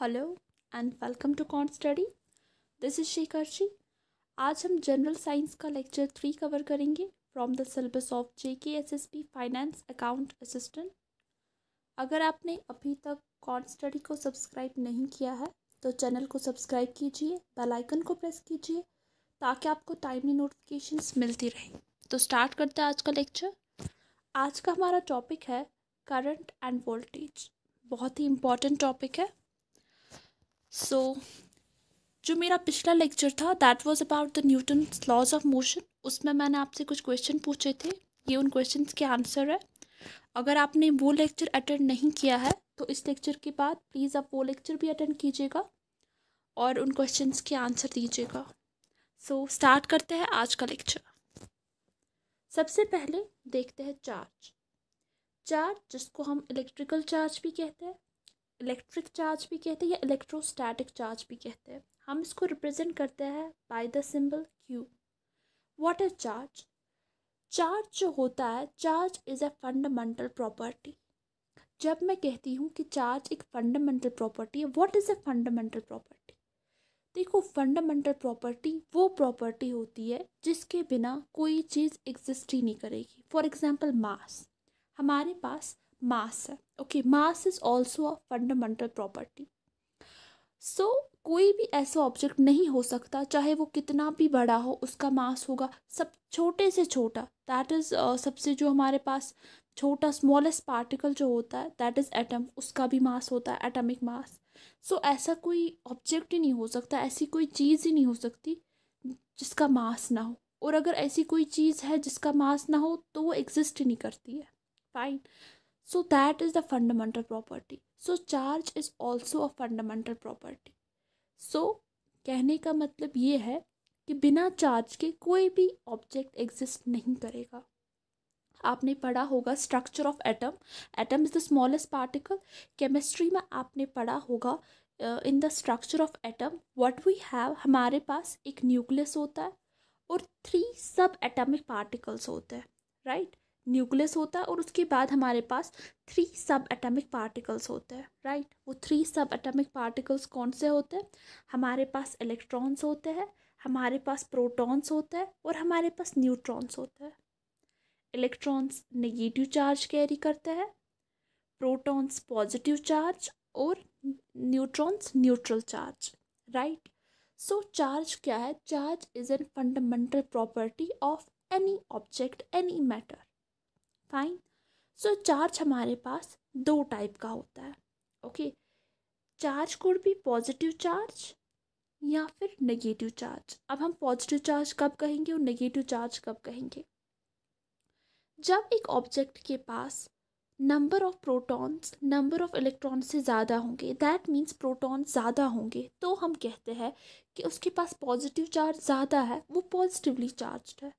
Hello and welcome to con study this is G आज हम general science का lecture three cover करेंगे from the syllabus of J K S S P finance account assistant अगर आपने अभी तक cone study को subscribe नहीं किया है तो चैनल को सब्सक्राइब कीजिए बेल आइकन को प्रेस कीजिए ताकि आपको टाइमली नोटिफिकेशन मिलती रहे तो स्टार्ट करते हैं आज का लेक्चर आज का हमारा टॉपिक है करंट एंड वोल्टेज बहुत ही इम्पॉर्टेंट टॉपिक है सो so, जो मेरा पिछला लेक्चर था that was about the Newton laws of motion उसमें मैंने आपसे कुछ क्वेश्चन पूछे थे ये उन क्वेश्चन के आंसर है अगर आपने वो लेक्चर अटेंड नहीं किया है तो इस लेक्चर के बाद प्लीज़ आप वो लेक्चर भी अटेंड कीजिएगा और उन क्वेश्चन के आंसर दीजिएगा सो so, स्टार्ट करते हैं आज का लेक्चर सबसे पहले देखते हैं चार्ज चार्ज जिसको हम इलेक्ट्रिकल चार्ज भी कहते हैं इलेक्ट्रिक चार्ज भी कहते हैं या इलेक्ट्रोस्टैटिक चार्ज भी कहते हैं हम इसको रिप्रेजेंट करते हैं by the symbol Q what is charge charge जो होता है charge is a fundamental property जब मैं कहती हूँ कि चार्ज एक फंडामेंटल प्रॉपर्टी है what is a fundamental property देखो फंडामेंटल प्रॉपर्टी वो प्रॉपर्टी होती है जिसके बिना कोई चीज़ एग्जिस्ट ही नहीं करेगी फॉर एग्ज़ाम्पल मास हमारे पास मास है okay mass is also a fundamental property so कोई भी ऐसा ऑब्जेक्ट नहीं हो सकता चाहे वो कितना भी बड़ा हो उसका मास होगा सब छोटे से छोटा दैट इज़ सबसे जो हमारे पास छोटा स्मॉलेस्ट पार्टिकल जो होता है दैट इज़ एटम उसका भी मास होता है एटमिक मास सो ऐसा कोई ऑब्जेक्ट ही नहीं हो सकता ऐसी कोई चीज़ ही नहीं हो सकती जिसका मास ना हो और अगर ऐसी कोई चीज़ है जिसका मास ना हो तो वो एग्जिस्ट ही नहीं करती है fine so that is the fundamental property so charge is also a fundamental property so कहने का मतलब ये है कि बिना चार्ज के कोई भी ऑब्जेक्ट एग्जिस्ट नहीं करेगा आपने पढ़ा होगा structure of atom atom is the smallest particle chemistry में आपने पढ़ा होगा in the structure of atom what we have हमारे पास एक न्यूक्लियस होता है और थ्री सब एटमिक पार्टिकल्स होते हैं राइट न्यूक्लियस होता है और उसके बाद हमारे पास थ्री सब एटॉमिक पार्टिकल्स होते हैं राइट वो थ्री सब एटॉमिक पार्टिकल्स कौन से होते हैं हमारे पास इलेक्ट्रॉन्स होते हैं हमारे पास प्रोटॉन्स होते हैं और हमारे पास न्यूट्रॉन्स होते हैं इलेक्ट्रॉन्स नेगेटिव चार्ज कैरी करते हैं प्रोटॉन्स पॉजिटिव चार्ज और neutrons neutral charge right so charge क्या है charge is an fundamental property of any object any matter fine so charge हमारे पास दो टाइप का होता है okay charge could be positive charge या फिर नेगेटिव चार्ज अब हम पॉजिटिव चार्ज कब कहेंगे और नेगेटिव चार्ज कब कहेंगे जब एक ऑब्जेक्ट के पास number of protons number of electron से ज़्यादा होंगे दैट मीन्स प्रोटॉन्स ज़्यादा होंगे तो हम कहते हैं कि उसके पास पॉजिटिव चार्ज ज़्यादा है वो पॉजिटिवली चार्ज है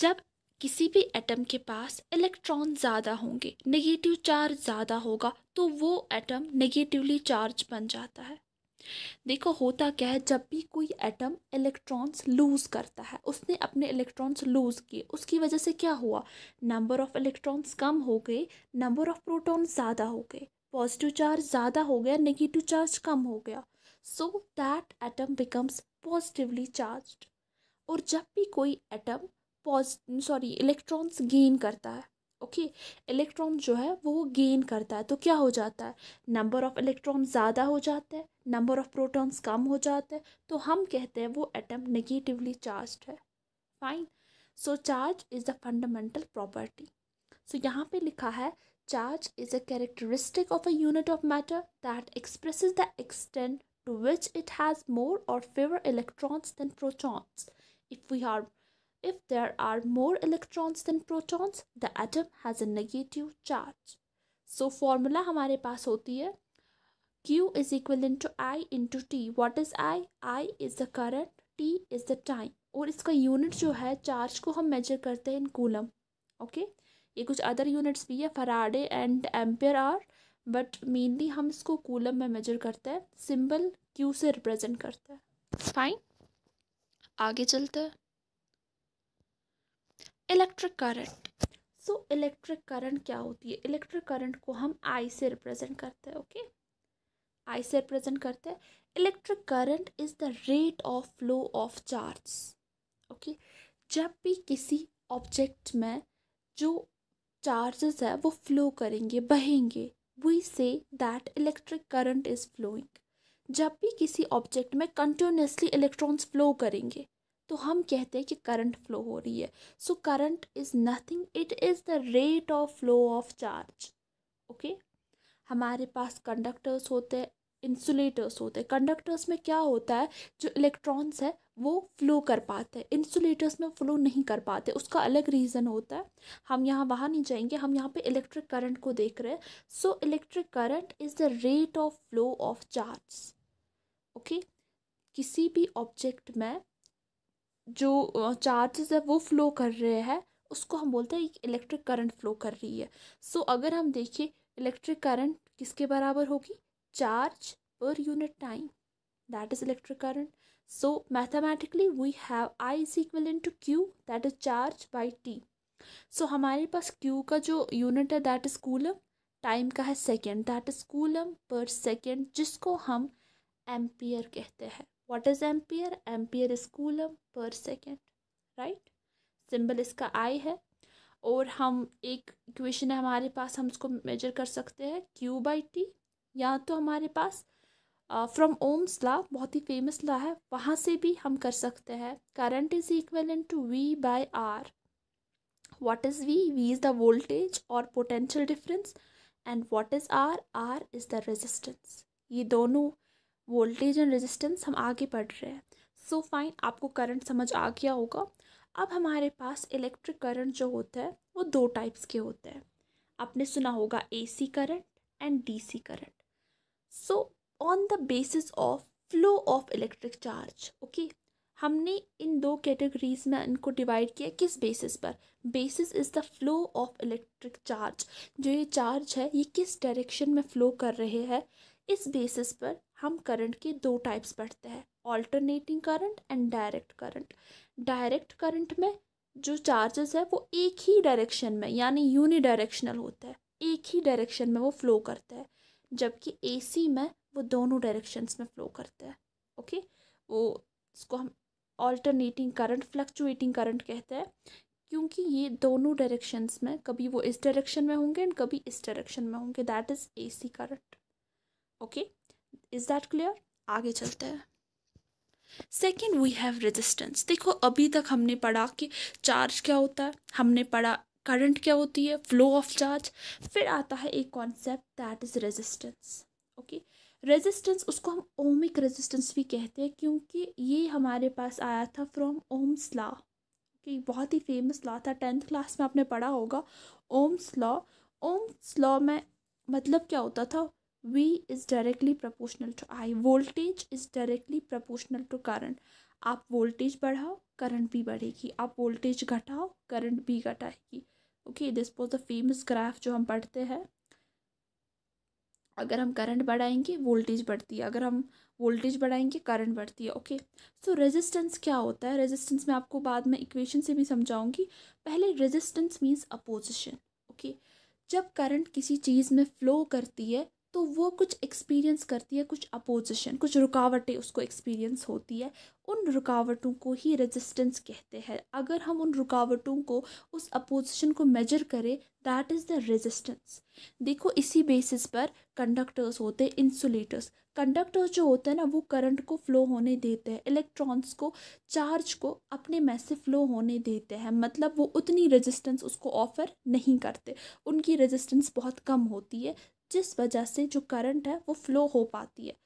जब किसी भी एटम के पास इलेक्ट्रॉन ज़्यादा होंगे नेगेटिव चार्ज ज़्यादा होगा तो वो एटम नेगेटिवली चार्ज बन जाता है देखो होता क्या है जब भी कोई एटम इलेक्ट्रॉन्स लूज करता है उसने अपने इलेक्ट्रॉन्स लूज किए उसकी वजह से क्या हुआ नंबर ऑफ इलेक्ट्रॉन्स कम हो गए नंबर ऑफ प्रोटॉन्स ज़्यादा हो गए पॉजिटिव चार्ज ज़्यादा हो गया नेगेटिव चार्ज कम हो गया so that atom becomes positively charge और जब भी कोई atom pos sorry electrons gain करता है ओके okay? इलेक्ट्रॉन जो है वो गेन करता है तो क्या हो जाता है नंबर ऑफ़ इलेक्ट्रॉन ज़्यादा हो जाता है नंबर ऑफ़ प्रोटॉन्स कम हो जाते हैं तो हम कहते हैं वो एटम नेगेटिवली चार्ज है fine so charge is the fundamental property so यहाँ पे लिखा है charge is a characteristic of a unit of matter that express the extent to which it has more और fewer electrons than protons if we are If there are more electrons than protons, the atom has a negative charge. So formula हमारे पास होती है Q is equivalent to I into T. What is I? I is the current, T is the time. और इसका unit जो है charge को हम major करते हैं इन कूलम ओके okay? ये कुछ अदर यूनिट्स भी है Faraday and ampere are but mainly हम इसको कूलम में मेजर करते हैं सिंबल क्यू से रिप्रेजेंट करते हैं फाइन आगे चलते हैं electric current so electric current क्या होती है इलेक्ट्रिक करंट को हम आई से रिप्रेजेंट करते हैं ओके आई से रिप्रेजेंट करते हैं electric current is the rate of flow of charge okay जब भी किसी ऑब्जेक्ट में जो चार्जेस है वो फ्लो करेंगे बहेंगे we say that electric current is flowing जब भी किसी ऑब्जेक्ट में कंटिन्यूसली इलेक्ट्रॉन्स फ्लो करेंगे तो हम कहते हैं कि करंट फ्लो हो रही है so current is nothing it is the rate of flow of charge okay हमारे पास कंडक्टर्स होते हैं इंसुलेटर्स होते हैं कंडक्टर्स में क्या होता है जो इलेक्ट्रॉन्स है वो फ्लो कर पाते हैं इंसुलेटर्स में फ्लो नहीं कर पाते उसका अलग रीज़न होता है हम यहाँ वहाँ नहीं जाएंगे हम यहाँ पे इलेक्ट्रिक करंट को देख रहे हैं so electric current is the rate of flow of charge okay किसी भी ऑब्जेक्ट में जो चार्जेस है वो फ्लो कर रहे हैं उसको हम बोलते हैं इलेक्ट्रिक करंट फ्लो कर रही है सो so, अगर हम देखें इलेक्ट्रिक करंट किसके बराबर होगी charge per unit time that is electric current so mathematically we have I is equal in to Q that is charge by T so हमारे पास क्यू का जो यूनिट है दैट इज़ कूलम टाइम का है second that is coulomb per second जिसको हम ampere कहते हैं what is ampere ampere is coulomb per second right symbol इसका आई है और हम एक इक्वेशन है हमारे पास हम उसको मेजर कर सकते हैं क्यू बाई टी या तो हमारे पास फ्रॉम ओम्स ला बहुत ही फेमस ला है वहाँ से भी हम कर सकते हैं current is equal to V by R what is V V is the voltage और potential difference and what is R R is the resistance ये दोनों वोल्टेज एंड रेजिस्टेंस हम आगे पढ़ रहे हैं सो so फाइन आपको करंट समझ आ गया होगा अब हमारे पास इलेक्ट्रिक करंट जो होता है वो दो टाइप्स के होते हैं आपने सुना होगा AC current and DC current so on the basis of flow of electric charge okay हमने इन दो कैटेगरीज में इनको डिवाइड किया किस बेसिस पर basis is the flow of electric charge जो ये चार्ज है ये किस डायरेक्शन में फ़्लो कर रहे हैं इस बेसिस पर हम करंट के दो टाइप्स पढ़ते हैं alternating current and direct current direct current में जो चार्जेस है वो एक ही डायरेक्शन में यानी यूनि डायरेक्शनल होता है एक ही डायरेक्शन में वो फ्लो करता है जबकि एसी में वो दोनों डायरेक्शंस में फ्लो करता है ओके वो इसको हम ऑल्टरनेटिंग करंट फ्लक्चुएटिंग करंट कहते हैं क्योंकि ये दोनों डायरेक्शंस में कभी वो इस डायरेक्शन में होंगे एंड कभी इस डायरेक्शन में होंगे that is AC current okay is that clear आगे चलते हैं सेकेंड वी हैव रेजिस्टेंस देखो अभी तक हमने पढ़ा कि चार्ज क्या होता है हमने पढ़ा करंट क्या होती है फ्लो ऑफ चार्ज फिर आता है एक concept that is resistance okay resistance उसको हम ओमिक रेजिस्टेंस भी कहते हैं क्योंकि ये हमारे पास आया था फ्रॉम ओम्स लॉ ओके बहुत ही फेमस लॉ था टेंथ क्लास में आपने पढ़ा होगा ओम्स लॉ ओम्स लॉ में मतलब क्या होता था V is directly proportional to I. Voltage is directly proportional to current. आप voltage बढ़ाओ current भी बढ़ेगी आप voltage घटाओ current भी घटाएगी okay this was the famous graph जो हम पढ़ते हैं अगर हम करंट बढ़ाएंगे वोल्टेज बढ़ती है अगर हम वोल्टेज बढ़ाएंगे करंट बढ़ती है ओके सो रेजिस्टेंस क्या होता है रेजिस्टेंस मैं आपको बाद में इक्वेशन से भी समझाऊंगी पहले रेजिस्टेंस मीन्स अपोजिशन ओके जब करंट किसी चीज़ में फ्लो करती है तो वो कुछ एक्सपीरियंस करती है कुछ अपोजिशन कुछ रुकावटें उसको एक्सपीरियंस होती है उन रुकावटों को ही रेजिस्टेंस कहते हैं अगर हम उन रुकावटों को उस अपोजिशन को मेजर करें दैट इज़ द रेजिस्टेंस देखो इसी बेसिस पर कंडक्टर्स होते हैं इंसुलेटर्स कंडक्टर्स जो होते हैं ना वो करंट को फ्लो होने देते हैं इलेक्ट्रॉन्स को चार्ज को अपने में से फ्लो होने देते हैं मतलब वो उतनी रेजिस्टेंस उसको ऑफर नहीं करते उनकी रेजिस्टेंस बहुत कम होती है जिस वजह से जो करंट है वो फ्लो हो पाती है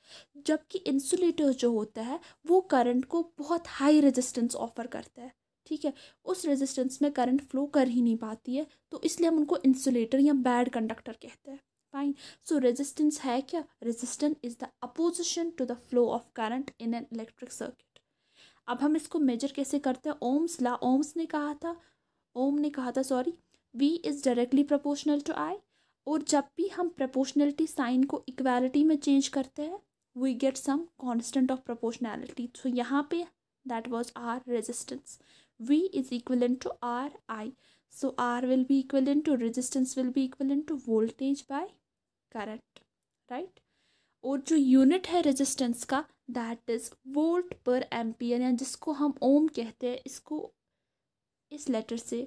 जबकि इंसुलेटर जो होता है वो करंट को बहुत हाई रेजिस्टेंस ऑफर करता है ठीक है उस रेजिस्टेंस में करंट फ्लो कर ही नहीं पाती है तो इसलिए हम उनको इंसुलेटर या बैड कंडक्टर कहते हैं फाइन सो रेजिस्टेंस है क्या resistance is the opposition to the flow of current in an electric circuit अब हम इसको मेजर कैसे करते हैं ओम्स ला ओम्स ने कहा था ओम ने कहा था sorry V is directly proportional to I और जब भी हम प्रपोशनैलिटी साइन को इक्वालिटी में चेंज करते हैं we get some constant of proportionality so यहाँ पे that was R resistance V is is to R I so R will be equivalent to resistance will be equivalent to voltage by current right और जो unit है resistance का that is volt per ampere या जिसको हम ओम कहते हैं इसको इस लेटर से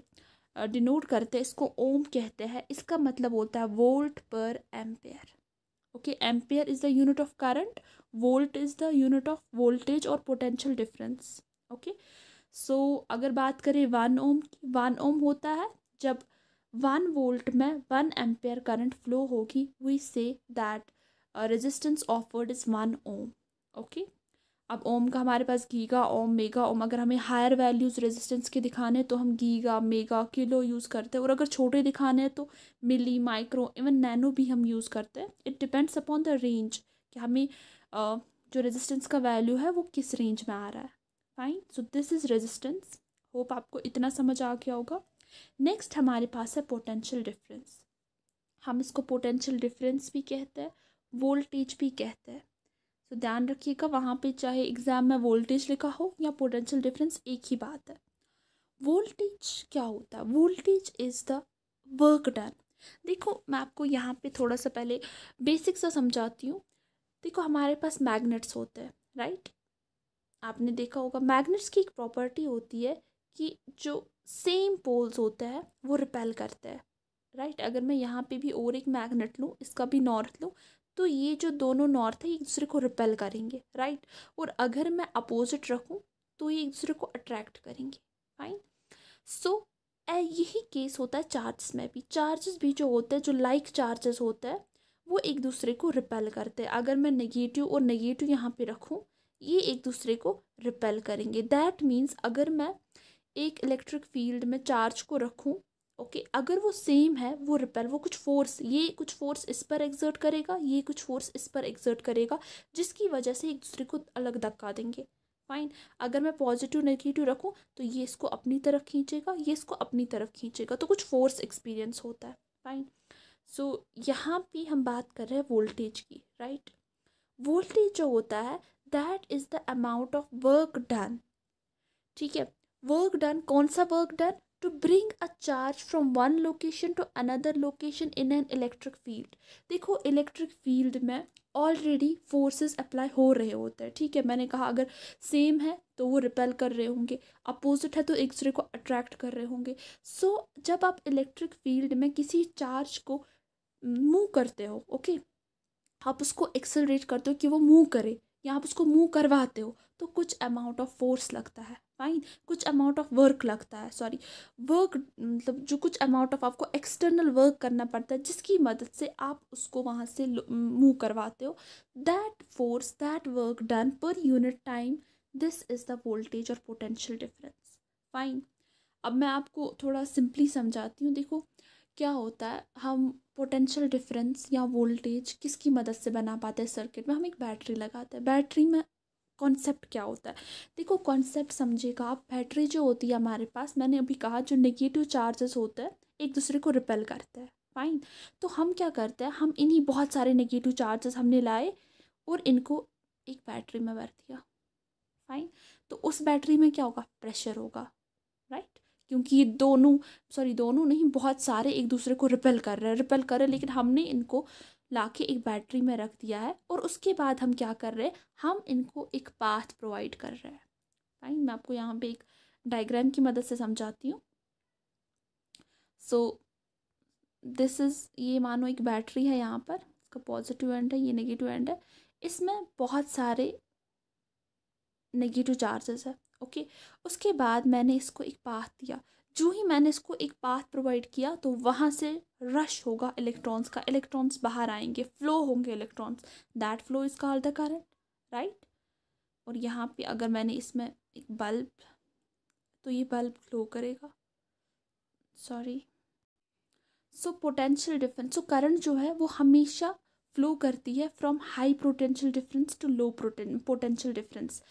डिनोट करते हैं इसको ओम कहते हैं इसका मतलब होता है volt per ampere okay ampere is the unit of current volt is the unit of voltage और पोटेंशियल डिफरेंस ओके सो अगर बात करें वन ओम की वन ओम होता है जब वन वोल्ट में वन एम्पेयर करंट फ्लो होगी we say that resistance offered is one ohm okay अब ओम का हमारे पास गीगा ओम मेगा ओम अगर हमें हायर वैल्यूज़ रेजिस्टेंस के दिखाने हैं तो हम गीगा मेगा किलो यूज़ करते हैं और अगर छोटे दिखाने हैं तो मिली माइक्रो इवन नैनो भी हम यूज़ करते हैं it depends upon the range कि हमें जो रेजिस्टेंस का वैल्यू है वो किस रेंज में आ रहा है fine so this is resistance hope आपको इतना समझ आ गया होगा नेक्स्ट हमारे पास है पोटेंशियल डिफरेंस हम इसको पोटेंशियल डिफरेंस भी कहते हैं वोल्टेज भी कहते हैं तो ध्यान रखिएगा वहाँ पे चाहे एग्ज़ाम में वोल्टेज लिखा हो या पोटेंशियल डिफरेंस एक ही बात है वोल्टेज क्या होता है voltage is the work done देखो मैं आपको यहाँ पे थोड़ा सा पहले बेसिक सा समझाती हूँ देखो हमारे पास मैग्नेट्स होते हैं राइट आपने देखा होगा मैग्नेट्स की एक प्रॉपर्टी होती है कि जो सेम पोल्स होते हैं वो रिपेल करते हैं राइट अगर मैं यहाँ पे भी और एक मैग्नेट लूँ इसका भी नॉर्थ लूँ तो ये जो दोनों नॉर्थ है एक दूसरे को रिपेल करेंगे राइट और अगर मैं अपोजिट रखूँ तो ये एक दूसरे को अट्रैक्ट करेंगे फाइन सो so, यही केस होता है चार्जेस में भी चार्जेस भी जो होते हैं जो लाइक like चार्जेस होते हैं वो एक दूसरे को रिपेल करते हैं अगर मैं नेगेटिव और नेगेटिव यहाँ पे रखूँ ये एक दूसरे को रिपेल करेंगे दैट मीन्स अगर मैं एक इलेक्ट्रिक फील्ड में चार्ज को रखूँ ओके okay, अगर वो सेम है वो रिपेल वो कुछ फोर्स ये कुछ फोर्स इस पर एग्जर्ट करेगा ये कुछ फोर्स इस पर एग्जर्ट करेगा जिसकी वजह से एक दूसरे को अलग धक्का देंगे फाइन अगर मैं पॉजिटिव नेगेटिव रखूँ तो ये इसको अपनी तरफ खींचेगा ये इसको अपनी तरफ खींचेगा तो कुछ फोर्स एक्सपीरियंस होता है फाइन सो so, यहाँ पे हम बात कर रहे हैं वोल्टेज की राइट वोल्टेज जो होता है that is the amount of work done ठीक है वर्क डन कौन सा work done to bring a charge from one location to another location in an electric field देखो इलेक्ट्रिक फील्ड में ऑलरेडी फोर्सेस अप्लाई हो रहे होते हैं ठीक है मैंने कहा अगर सेम है तो वो रिपेल कर रहे होंगे अपोजिट है तो एक दूसरे को अट्रैक्ट कर रहे होंगे सो so, जब आप इलेक्ट्रिक फील्ड में किसी चार्ज को मूव करते हो ओके आप उसको एक्सेलरेट करते हो कि वो मूव करे या आप उसको मूव करवाते हो तो कुछ अमाउंट ऑफ फोर्स लगता है फाइन कुछ अमाउंट ऑफ वर्क लगता है सॉरी वर्क मतलब जो कुछ अमाउंट ऑफ आपको एक्सटर्नल वर्क करना पड़ता है जिसकी मदद से आप उसको वहाँ से मूव करवाते हो that force that work done per unit time this is the voltage और पोटेंशियल डिफरेंस फाइन अब मैं आपको थोड़ा सिंपली समझाती हूँ देखो क्या होता है हम पोटेंशियल डिफरेंस या वोल्टेज किसकी मदद से बना पाते हैं सर्किट में हम एक बैटरी लगाते हैं बैटरी में कॉन्सेप्ट क्या होता है देखो कॉन्सेप्ट समझिएगा आप बैटरी जो होती है हमारे पास मैंने अभी कहा जो नेगेटिव चार्जेस होते हैं एक दूसरे को रिपेल करते हैं फाइन तो हम क्या करते हैं हम इन्हीं बहुत सारे नेगेटिव चार्जेस हमने लाए और इनको एक बैटरी में भर दिया फाइन तो उस बैटरी में क्या होगा प्रेशर होगा क्योंकि ये दोनों सॉरी दोनों नहीं बहुत सारे एक दूसरे को रिपेल कर रहे हैं रिपेल कर रहे हैं लेकिन हमने इनको ला के एक बैटरी में रख दिया है और उसके बाद हम क्या कर रहे हैं हम इनको एक पाथ प्रोवाइड कर रहे हैं फाइन मैं आपको यहाँ पे एक डायग्राम की मदद से समझाती हूँ सो दिस इज़ ये मानो एक बैटरी है यहाँ पर इसका पॉजिटिव एंड है ये नेगेटिव एंड है इसमें बहुत सारे नेगेटिव चार्जेस है ओके उसके बाद मैंने इसको एक पाथ दिया जो ही मैंने इसको एक पाथ प्रोवाइड किया तो वहाँ से रश होगा इलेक्ट्रॉन्स का इलेक्ट्रॉन्स बाहर आएंगे फ्लो होंगे electrons that flow is called the current right और यहाँ पे अगर मैंने इसमें एक बल्ब तो ये बल्ब ग्लो करेगा sorry so potential difference so current जो है वो हमेशा फ्लो करती है from high potential difference to low potential difference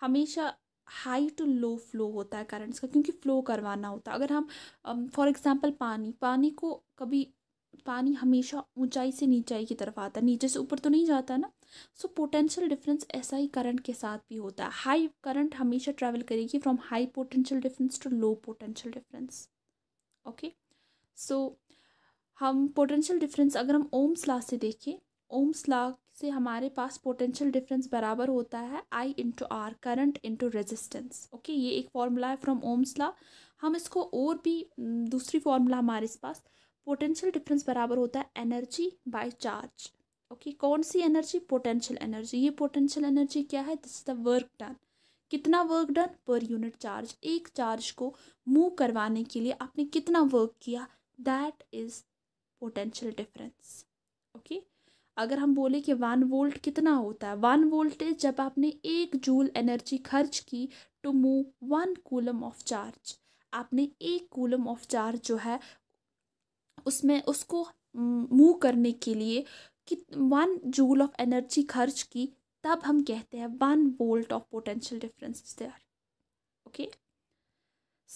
हमेशा हाई टू लो फ्लो होता है करंट्स का क्योंकि फ़्लो करवाना होता है अगर हम फॉर um, एग्ज़ाम्पल पानी पानी को कभी पानी हमेशा ऊंचाई से नीचाई की तरफ आता है नीचे से ऊपर तो नहीं जाता ना सो पोटेंशियल डिफरेंस ऐसा ही करंट के साथ भी होता है हाई करंट हमेशा ट्रैवल करेगी from high potential difference to low potential difference okay so हम पोटेंशियल डिफरेंस अगर हम ओम्स ला से देखें ओम्स ला से हमारे पास पोटेंशियल डिफरेंस बराबर होता है I into R current into resistance okay ये एक फार्मूला है फ्रॉम ओम्स लॉ हम इसको और भी दूसरी फार्मूला हमारे पास पोटेंशियल डिफरेंस बराबर होता है एनर्जी बाय चार्ज ओके कौन सी एनर्जी पोटेंशियल एनर्जी ये पोटेंशियल एनर्जी क्या है this is the work done कितना work done per unit charge एक चार्ज को मूव करवाने के लिए आपने कितना वर्क किया that is potential difference okay अगर हम बोले कि वन वोल्ट कितना होता है वन वोल्ट इज जब आपने एक जूल एनर्जी खर्च की to move one coulomb of charge आपने एक कूलम ऑफ चार्ज जो है उसमें उसको मूव करने के लिए कि वन जूल ऑफ एनर्जी खर्च की तब हम कहते हैं one volt of potential difference is there okay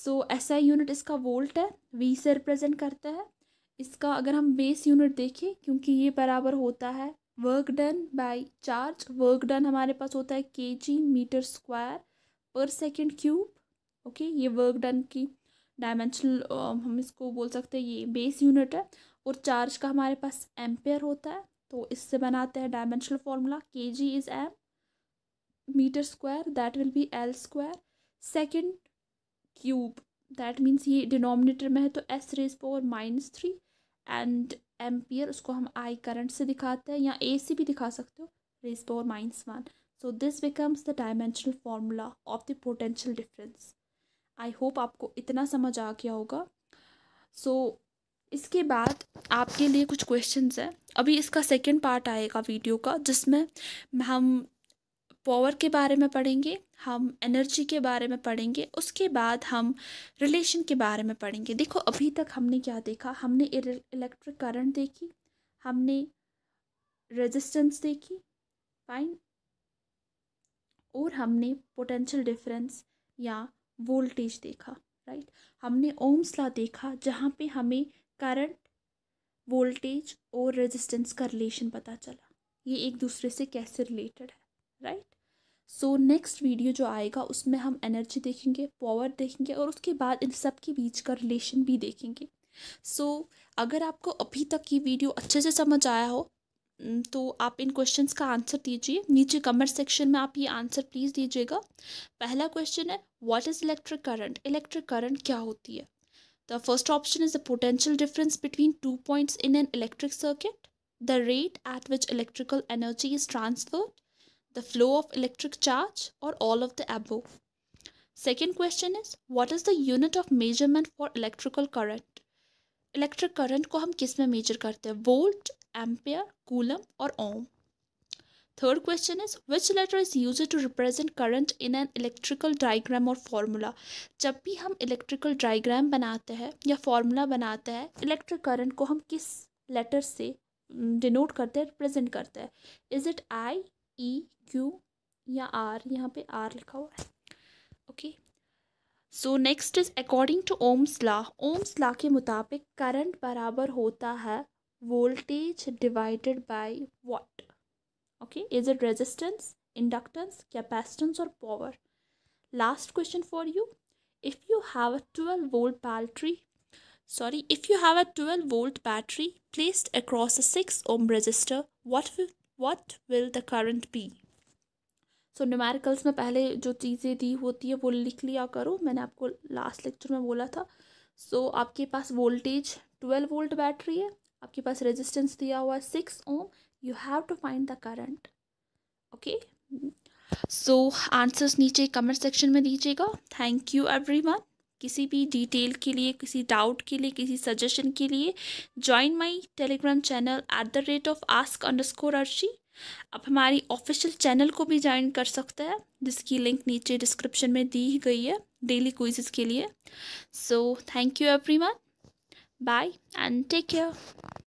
so ऐसा यूनिट इसका वोल्ट है वी से रिप्रेजेंट करता है इसका अगर हम बेस यूनिट देखें क्योंकि ये बराबर होता है work done by charge work done हमारे पास होता है K G metre square per second cube okay ये वर्क डन की डायमेंशनल हम इसको बोल सकते हैं ये बेस यूनिट है और चार्ज का हमारे पास एम्पेयर होता है तो इससे बनाते हैं dimensional formula K G is M metre square that will be L square second cube that means ये डिनोमिनेटर में है तो s raise power minus three and ampere उसको हम आई करंट से दिखाते हैं या ए सी भी दिखा सकते हो raise power minus one so this becomes the dimensional formula of the potential difference I hope आपको इतना समझ आ गया होगा सो so, इसके बाद आपके लिए कुछ क्वेश्चंस हैं अभी इसका सेकंड पार्ट आएगा वीडियो का जिसमें हम पावर के बारे में पढ़ेंगे हम एनर्जी के बारे में पढ़ेंगे उसके बाद हम रिलेशन के बारे में पढ़ेंगे देखो अभी तक हमने क्या देखा हमने इलेक्ट्रिक करंट देखी हमने रेजिस्टेंस देखी फाइन और हमने पोटेंशियल डिफरेंस या वोल्टेज देखा राइट हमने ओम्स ला देखा जहाँ पे हमें करंट वोल्टेज और रेजिस्टेंस का रिलेशन पता चला ये एक दूसरे से कैसे रिलेटेड है राइट सो नेक्स्ट वीडियो जो आएगा उसमें हम एनर्जी देखेंगे पावर देखेंगे और उसके बाद इन सब के बीच का रिलेशन भी देखेंगे सो so, अगर आपको अभी तक ये वीडियो अच्छे से समझ आया हो तो आप इन क्वेश्चंस का आंसर दीजिए नीचे कमेंट सेक्शन में आप ये आंसर प्लीज़ दीजिएगा पहला क्वेश्चन है what is electric current electric current क्या होती है the first option is the potential difference between two points in an electric circuit the rate at which electrical energy is transferred the flow of electric charge और all of the above second question is what is the unit of measurement for electrical current electric current को हम किस में major करते हैं volt ampere coulomb और ohm third question is which letter is use to represent current in an electrical diagram और formula जब भी हम इलेक्ट्रिकल डायग्राम बनाते हैं या फार्मूला बनाते हैं इलेक्ट्रिक करंट को हम किस लेटर से डिनोट करते हैं रिप्रेजेंट करते हैं is it I E e, Q या आर यहाँ पे आर लिखा हुआ है okay so next is according to Ohm's law Ohm's law के मुताबिक करंट बराबर होता है voltage divided by what okay is it resistance inductance capacitance और power last question for you if you have a twelve volt battery sorry if you have a twelve volt battery placed across a six ohm resistor what will what will the current be so numericals में पहले जो चीज़ें दी होती है वो लिख लिया करो मैंने आपको लास्ट लेक्चर में बोला था सो so, आपके पास वोल्टेज ट्वेल्व वोल्ट बैटरी है आपके पास रेजिस्टेंस दिया हुआ है six ohm you have to find the current okay so answers नीचे कमेंट सेक्शन में दीजिएगा थैंक यू एवरी एवरीवन किसी भी डिटेल के लिए किसी डाउट के लिए किसी सजेशन के लिए join my telegram channel at the rate of ask underscore Arshi आप हमारी ऑफिशियल चैनल को भी ज्वाइन कर सकते हैं जिसकी लिंक नीचे डिस्क्रिप्शन में दी गई है डेली क्विजेस के लिए so thank you everyone bye and take care